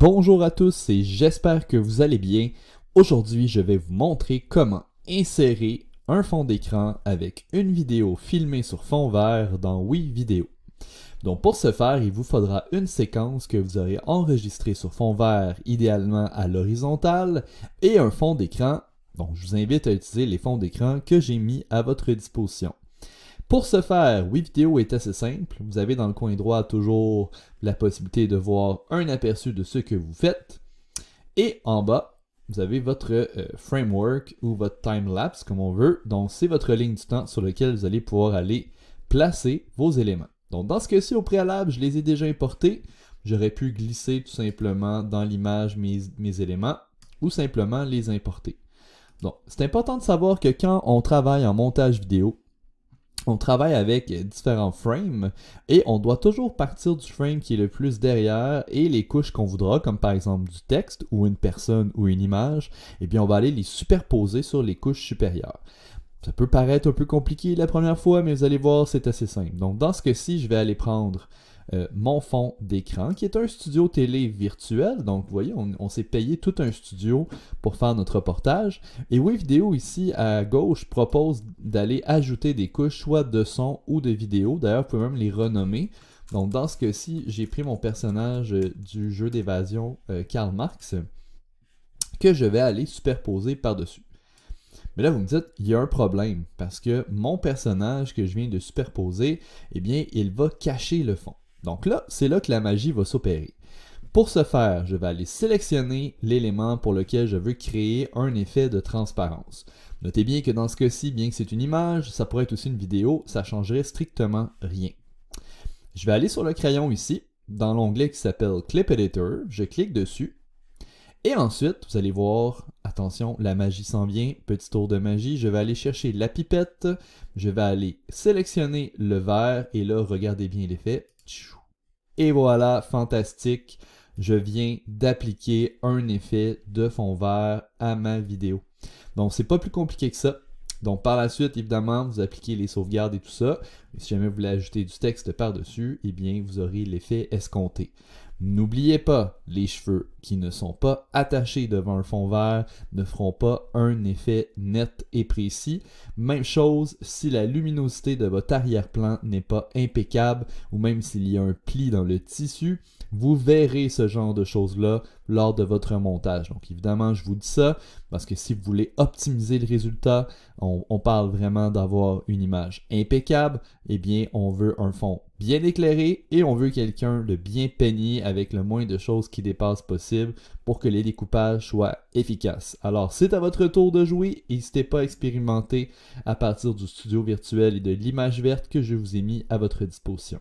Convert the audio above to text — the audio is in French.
Bonjour à tous et j'espère que vous allez bien. Aujourd'hui, je vais vous montrer comment insérer un fond d'écran avec une vidéo filmée sur fond vert dans 8 Vidéo. Donc pour ce faire, il vous faudra une séquence que vous aurez enregistrée sur fond vert, idéalement à l'horizontale, et un fond d'écran. Donc je vous invite à utiliser les fonds d'écran que j'ai mis à votre disposition. Pour ce faire, oui, est assez simple. Vous avez dans le coin droit toujours la possibilité de voir un aperçu de ce que vous faites. Et en bas, vous avez votre euh, framework ou votre time-lapse, comme on veut. Donc, c'est votre ligne du temps sur laquelle vous allez pouvoir aller placer vos éléments. Donc, dans ce cas-ci, au préalable, je les ai déjà importés. J'aurais pu glisser tout simplement dans l'image mes, mes éléments ou simplement les importer. Donc, c'est important de savoir que quand on travaille en montage vidéo, on travaille avec différents frames et on doit toujours partir du frame qui est le plus derrière et les couches qu'on voudra, comme par exemple du texte ou une personne ou une image, et eh bien on va aller les superposer sur les couches supérieures. Ça peut paraître un peu compliqué la première fois, mais vous allez voir, c'est assez simple. Donc dans ce cas-ci, je vais aller prendre euh, mon fond d'écran, qui est un studio télé virtuel. Donc, vous voyez, on, s'est payé tout un studio pour faire notre reportage. Et oui, vidéo ici à gauche propose d'aller ajouter des couches, soit de son ou de vidéo. D'ailleurs, vous pouvez même les renommer. Donc, dans ce cas-ci, j'ai pris mon personnage euh, du jeu d'évasion euh, Karl Marx, que je vais aller superposer par-dessus. Mais là, vous me dites, il y a un problème parce que mon personnage que je viens de superposer, eh bien, il va cacher le fond. Donc là, c'est là que la magie va s'opérer. Pour ce faire, je vais aller sélectionner l'élément pour lequel je veux créer un effet de transparence. Notez bien que dans ce cas-ci, bien que c'est une image, ça pourrait être aussi une vidéo, ça changerait strictement rien. Je vais aller sur le crayon ici, dans l'onglet qui s'appelle Clip Editor, je clique dessus, et ensuite, vous allez voir attention, la magie s'en vient, petit tour de magie, je vais aller chercher la pipette, je vais aller sélectionner le vert. et là, regardez bien l'effet. Et voilà, fantastique, je viens d'appliquer un effet de fond vert à ma vidéo. Donc, c'est pas plus compliqué que ça. Donc, par la suite, évidemment, vous appliquez les sauvegardes et tout ça. si jamais vous voulez ajouter du texte par-dessus, eh bien, vous aurez l'effet escompté. N'oubliez pas, les cheveux qui ne sont pas attachés devant un fond vert ne feront pas un effet net et précis. Même chose si la luminosité de votre arrière-plan n'est pas impeccable ou même s'il y a un pli dans le tissu, vous verrez ce genre de choses-là lors de votre montage. Donc évidemment, je vous dis ça parce que si vous voulez optimiser le résultat, on, parle vraiment d'avoir une image impeccable, eh bien on veut un fond bien éclairé et on veut quelqu'un de bien peigné avec le moins de choses qui dépassent possible pour que les découpages soient efficaces. Alors c'est à votre tour de jouer, n'hésitez pas à expérimenter à partir du studio virtuel et de l'image verte que je vous ai mis à votre disposition.